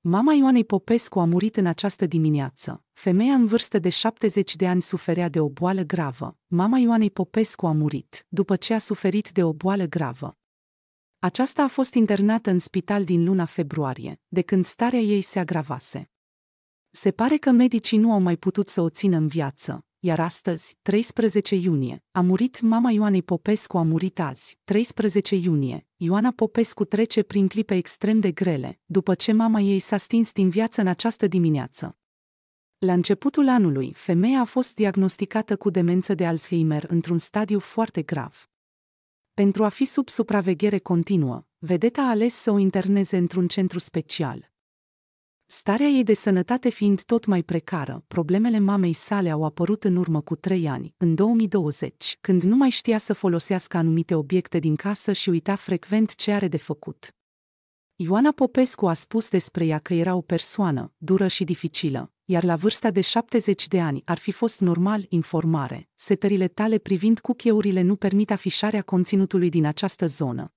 Mama Ioanei Popescu a murit în această dimineață. Femeia în vârstă de 70 de ani suferea de o boală gravă. Mama Ioanei Popescu a murit după ce a suferit de o boală gravă. Aceasta a fost internată în spital din luna februarie, de când starea ei se agravase. Se pare că medicii nu au mai putut să o țină în viață, iar astăzi, 13 iunie, a murit mama Ioanei Popescu a murit azi, 13 iunie. Ioana Popescu trece prin clipe extrem de grele, după ce mama ei s-a stins din viață în această dimineață. La începutul anului, femeia a fost diagnosticată cu demență de Alzheimer într-un stadiu foarte grav. Pentru a fi sub supraveghere continuă, vedeta a ales să o interneze într-un centru special, Starea ei de sănătate fiind tot mai precară, problemele mamei sale au apărut în urmă cu trei ani, în 2020, când nu mai știa să folosească anumite obiecte din casă și uita frecvent ce are de făcut. Ioana Popescu a spus despre ea că era o persoană dură și dificilă, iar la vârsta de 70 de ani ar fi fost normal informare. Setările tale privind cucheurile nu permit afișarea conținutului din această zonă,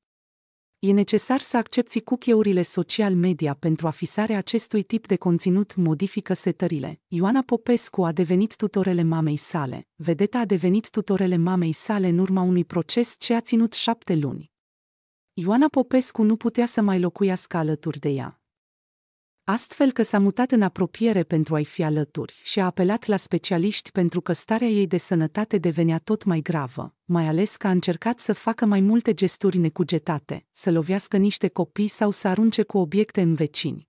e necesar să accepti cookie-urile social media pentru afisarea acestui tip de conținut modifică setările. Ioana Popescu a devenit tutorele mamei sale. Vedeta a devenit tutorele mamei sale în urma unui proces ce a ținut șapte luni. Ioana Popescu nu putea să mai locuiască alături de ea astfel că s-a mutat în apropiere pentru a-i fi alături și a apelat la specialiști pentru că starea ei de sănătate devenea tot mai gravă, mai ales că a încercat să facă mai multe gesturi necugetate, să lovească niște copii sau să arunce cu obiecte în vecini,